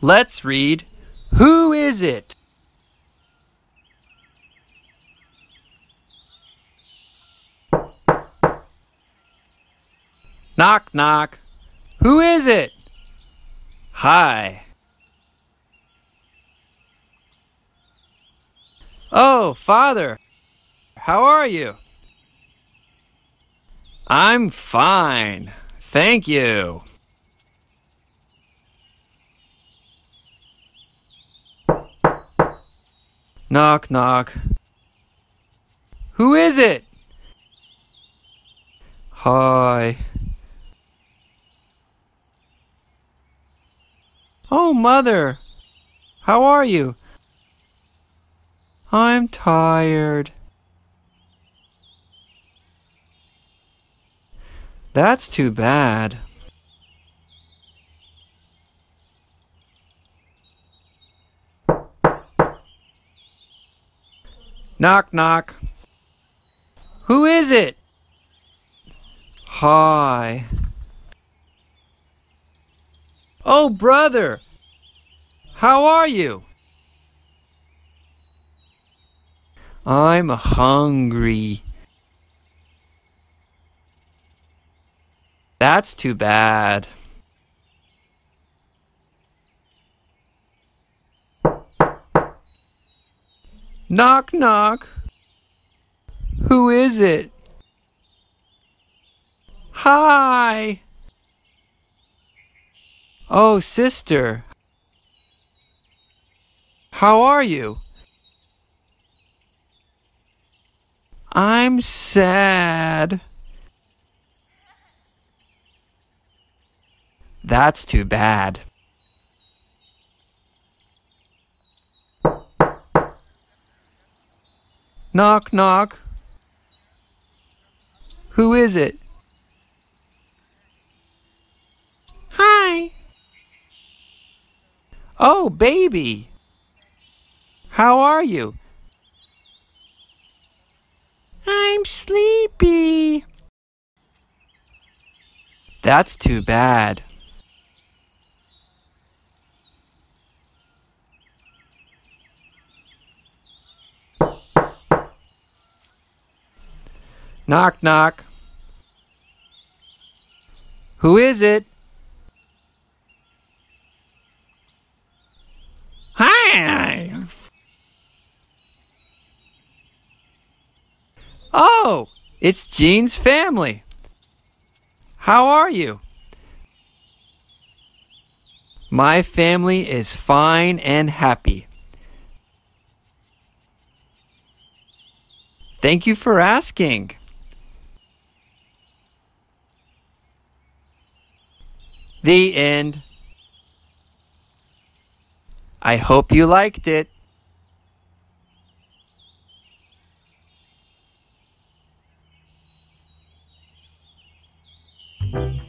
Let's read Who is it? Knock, knock. Who is it? Hi. Oh, father. How are you? I'm fine. Thank you. Knock, knock. Who is it? Hi. Oh, Mother. How are you? I'm tired. That's too bad. Knock, knock. Who is it? Hi. Oh, brother. How are you? I'm hungry. That's too bad. Knock, knock. Who is it? Hi. Oh, sister. How are you? I'm sad. That's too bad. Knock, knock. Who is it? Hi. Oh, baby. How are you? I'm sleepy. That's too bad. Knock, knock. Who is it? Hi! Oh, it's Jean's family. How are you? My family is fine and happy. Thank you for asking. The end. I hope you liked it. Thank you.